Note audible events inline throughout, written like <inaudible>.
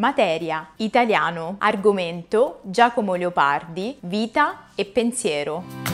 Materia, italiano, argomento, Giacomo Leopardi, vita e pensiero.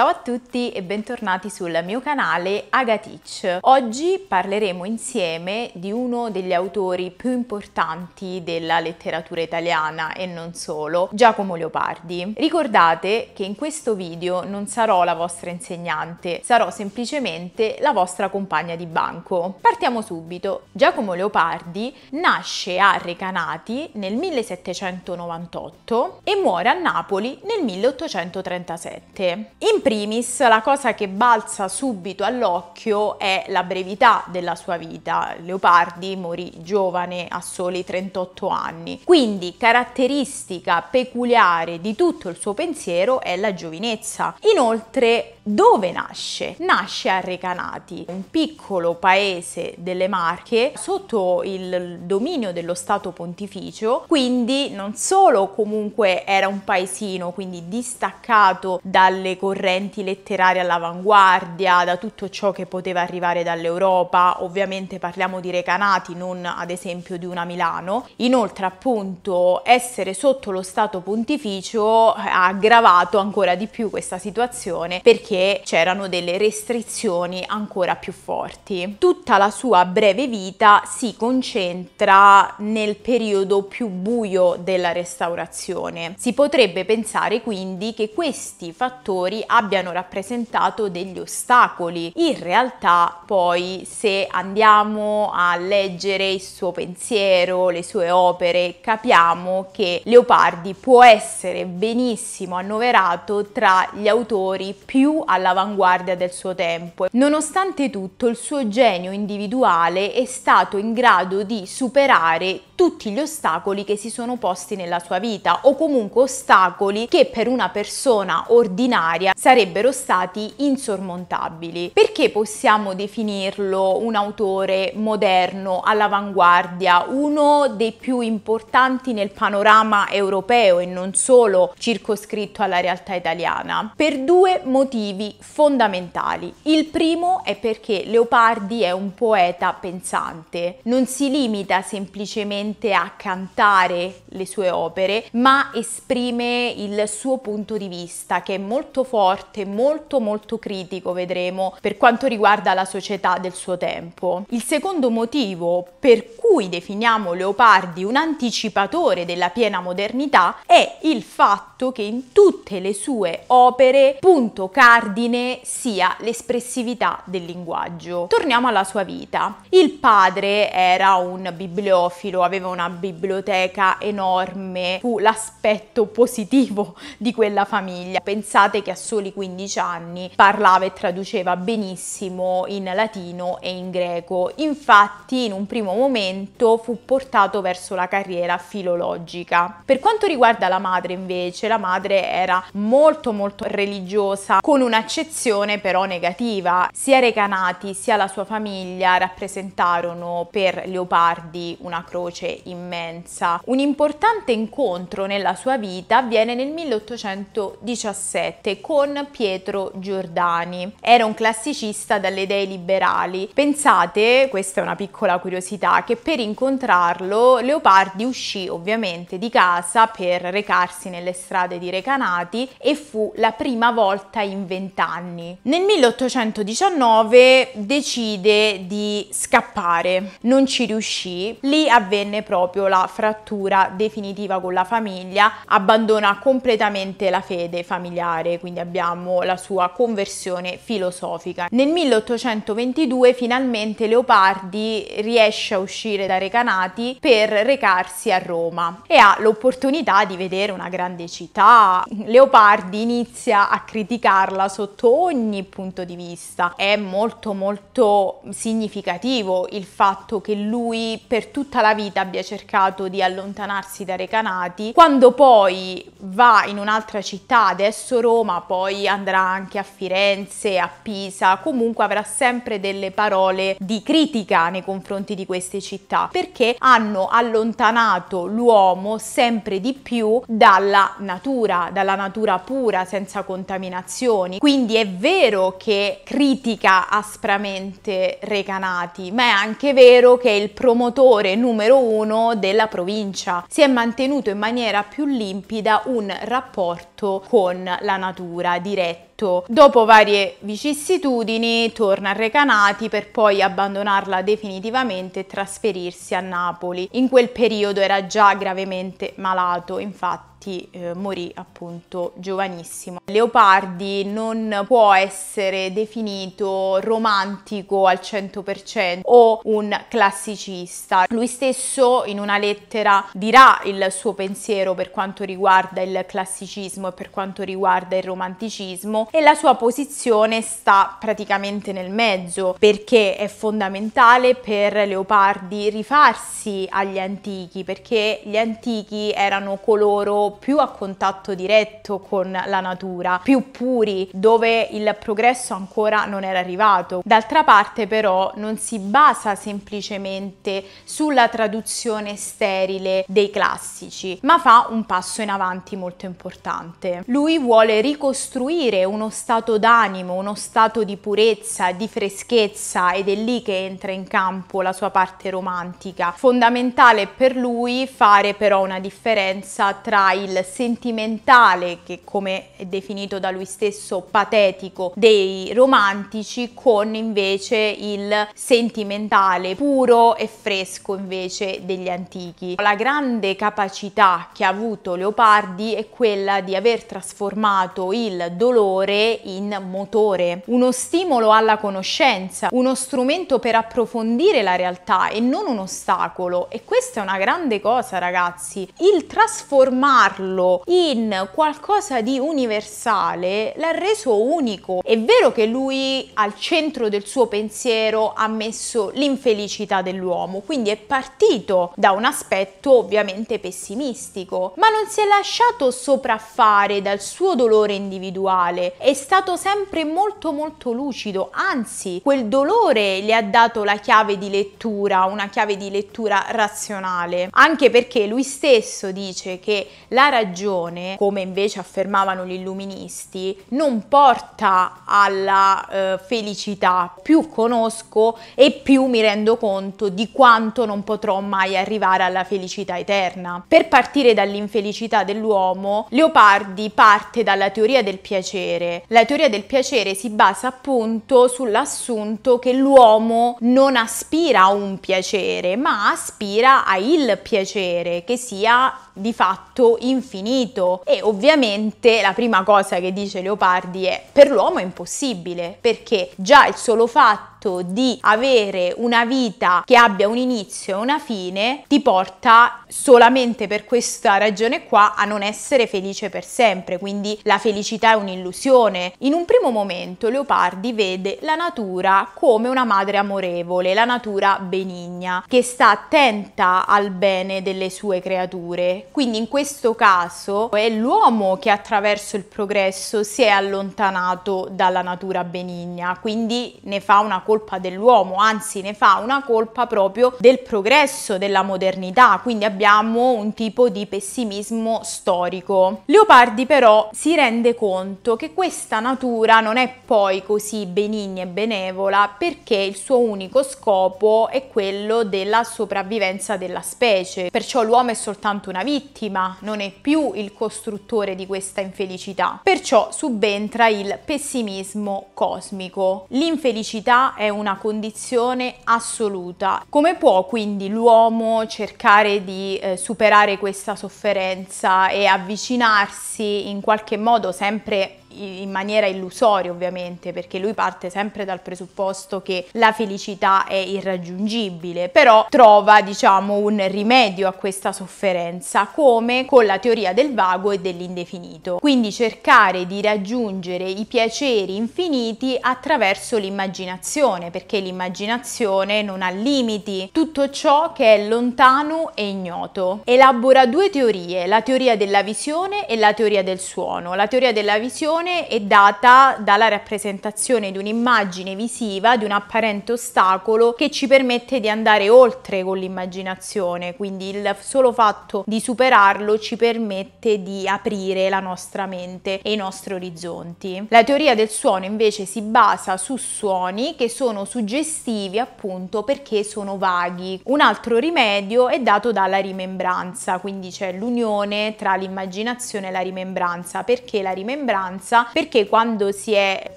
Ciao a tutti e bentornati sul mio canale Agatich. Oggi parleremo insieme di uno degli autori più importanti della letteratura italiana e non solo, Giacomo Leopardi. Ricordate che in questo video non sarò la vostra insegnante, sarò semplicemente la vostra compagna di banco. Partiamo subito. Giacomo Leopardi nasce a Recanati nel 1798 e muore a Napoli nel 1837. In primis la cosa che balza subito all'occhio è la brevità della sua vita. Leopardi morì giovane a soli 38 anni. Quindi caratteristica peculiare di tutto il suo pensiero è la giovinezza. Inoltre dove nasce? Nasce a Recanati, un piccolo paese delle Marche sotto il dominio dello Stato Pontificio, quindi non solo comunque era un paesino, quindi distaccato dalle correnti letterarie all'avanguardia, da tutto ciò che poteva arrivare dall'Europa, ovviamente parliamo di Recanati, non ad esempio di una Milano. Inoltre appunto essere sotto lo Stato Pontificio ha aggravato ancora di più questa situazione perché c'erano delle restrizioni ancora più forti. Tutta la sua breve vita si concentra nel periodo più buio della restaurazione. Si potrebbe pensare quindi che questi fattori abbiano rappresentato degli ostacoli. In realtà poi se andiamo a leggere il suo pensiero, le sue opere, capiamo che Leopardi può essere benissimo annoverato tra gli autori più all'avanguardia del suo tempo. Nonostante tutto il suo genio individuale è stato in grado di superare tutti gli ostacoli che si sono posti nella sua vita o comunque ostacoli che per una persona ordinaria sarebbero stati insormontabili. Perché possiamo definirlo un autore moderno, all'avanguardia, uno dei più importanti nel panorama europeo e non solo circoscritto alla realtà italiana? Per due motivi fondamentali. Il primo è perché Leopardi è un poeta pensante, non si limita semplicemente solamente a cantare le sue opere, ma esprime il suo punto di vista che è molto forte, molto molto critico, vedremo, per quanto riguarda la società del suo tempo. Il secondo motivo per cui definiamo Leopardi un anticipatore della piena modernità è il fatto che in tutte le sue opere punto cardine sia l'espressività del linguaggio. Torniamo alla sua vita. Il padre era un bibliofilo, aveva aveva una biblioteca enorme fu l'aspetto positivo <laughs> di quella famiglia. Pensate che a soli 15 anni parlava e traduceva benissimo in latino e in greco. Infatti in un primo momento fu portato verso la carriera filologica. Per quanto riguarda la madre invece, la madre era molto molto religiosa con un'accezione però negativa. Sia Recanati sia la sua famiglia rappresentarono per Leopardi una croce immensa. Un importante incontro nella sua vita avviene nel 1817 con Pietro Giordani. Era un classicista dalle idee liberali. Pensate, questa è una piccola curiosità, che per incontrarlo Leopardi uscì ovviamente di casa per recarsi nelle strade di Recanati e fu la prima volta in vent'anni. Nel 1819 decide di scappare, non ci riuscì, lì avvenne avviene proprio la frattura definitiva con la famiglia, abbandona completamente la fede familiare, quindi abbiamo la sua conversione filosofica. Nel 1822 finalmente Leopardi riesce a uscire da Recanati per recarsi a Roma e ha l'opportunità di vedere una grande città. Leopardi inizia a criticarla sotto ogni punto di vista. È molto molto significativo il fatto che lui per tutta la vita abbia cercato di allontanarsi da Recanati, quando poi va in un'altra città, adesso Roma, poi andrà anche a Firenze, a Pisa, comunque avrà sempre delle parole di critica nei confronti di queste città, perché hanno allontanato l'uomo sempre di più dalla natura, dalla natura pura, senza contaminazioni. Quindi è vero che critica aspramente Recanati, ma è anche vero che il promotore numero uno 1 della provincia. Si è mantenuto in maniera più limpida un rapporto con la natura diretta Dopo varie vicissitudini torna a Recanati per poi abbandonarla definitivamente e trasferirsi a Napoli. In quel periodo era già gravemente malato, infatti infatti eh, morì appunto giovanissimo. Leopardi non può essere definito romantico al 100% o un classicista. Lui stesso in una lettera dirà il suo pensiero per quanto riguarda il classicismo e per quanto riguarda il romanticismo e la sua posizione sta praticamente nel mezzo perché è fondamentale per Leopardi rifarsi agli antichi perché gli antichi erano coloro più a contatto diretto con la natura, più puri, dove il progresso ancora non era arrivato. D'altra parte però non si basa semplicemente sulla traduzione sterile dei classici, ma fa un passo in avanti molto importante. Lui vuole ricostruire uno stato d'animo, uno stato di purezza, di freschezza ed è lì che entra in campo la sua parte romantica. Fondamentale per lui fare però una differenza tra i il sentimentale, che come è definito da lui stesso patetico, dei romantici con invece il sentimentale puro e fresco invece degli antichi. La grande capacità che ha avuto Leopardi è quella di aver trasformato il dolore in motore, uno stimolo alla conoscenza, uno strumento per approfondire la realtà e non un ostacolo. E questa è una grande cosa, ragazzi. Il trasformare trasformarlo in qualcosa di universale l'ha reso unico. È vero che lui al centro del suo pensiero ha messo l'infelicità dell'uomo, quindi è partito da un aspetto ovviamente pessimistico, ma non si è lasciato sopraffare dal suo dolore individuale, è stato sempre molto molto lucido, anzi quel dolore gli ha dato la chiave di lettura, una chiave di lettura razionale, anche perché lui stesso dice che la la ragione, come invece affermavano gli illuministi, non porta alla eh, felicità. Più conosco e più mi rendo conto di quanto non potrò mai arrivare alla felicità eterna. Per partire dall'infelicità dell'uomo, Leopardi parte dalla teoria del piacere. La teoria del piacere si basa appunto sull'assunto che l'uomo non aspira a un piacere, ma aspira a il piacere, che sia di fatto infinito e ovviamente la prima cosa che dice Leopardi è per l'uomo è impossibile perché già il solo fatto fatto di avere una vita che abbia un inizio e una fine ti porta solamente per questa ragione qua a non essere felice per sempre, quindi la felicità è un'illusione. In un primo momento Leopardi vede la natura come una madre amorevole, la natura benigna, che sta attenta al bene delle sue creature. Quindi in questo caso è l'uomo che attraverso il progresso si è allontanato dalla natura benigna, quindi ne fa una colpa dell'uomo, anzi ne fa una colpa proprio del progresso della modernità, quindi abbiamo un tipo di pessimismo storico. Leopardi però si rende conto che questa natura non è poi così benigna e benevola perché il suo unico scopo è quello della sopravvivenza della specie, perciò l'uomo è soltanto una vittima, non è più il costruttore di questa infelicità. Perciò subentra il pessimismo cosmico. L'infelicità è una condizione assoluta. Come può quindi l'uomo cercare di eh, superare questa sofferenza e avvicinarsi in qualche modo sempre in maniera illusoria ovviamente perché lui parte sempre dal presupposto che la felicità è irraggiungibile però trova diciamo un rimedio a questa sofferenza come con la teoria del vago e dell'indefinito quindi cercare di raggiungere i piaceri infiniti attraverso l'immaginazione perché l'immaginazione non ha limiti tutto ciò che è lontano e ignoto elabora due teorie la teoria della visione e la teoria del suono la teoria della visione percezione è data dalla rappresentazione di un'immagine visiva di un apparente ostacolo che ci permette di andare oltre con l'immaginazione, quindi il solo fatto di superarlo ci permette di aprire la nostra mente e i nostri orizzonti. La teoria del suono invece si basa su suoni che sono suggestivi appunto perché sono vaghi. Un altro rimedio è dato dalla rimembranza, quindi c'è l'unione tra l'immaginazione e la rimembranza, perché la rimembranza ignoranza perché quando si è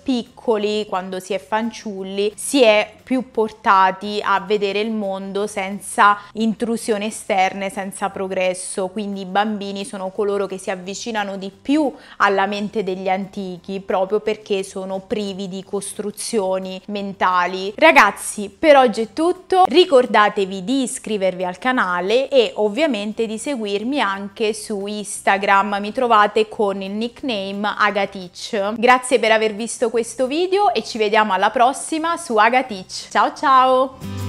piccoli, quando si è fanciulli, si è più portati a vedere il mondo senza intrusioni esterne, senza progresso, quindi i bambini sono coloro che si avvicinano di più alla mente degli antichi proprio perché sono privi di costruzioni mentali. Ragazzi, per oggi è tutto, ricordatevi di iscrivervi al canale e ovviamente di seguirmi anche su Instagram, mi trovate con il nickname Agatina Beach. Grazie per aver visto questo video e ci vediamo alla prossima su Aga Ciao ciao!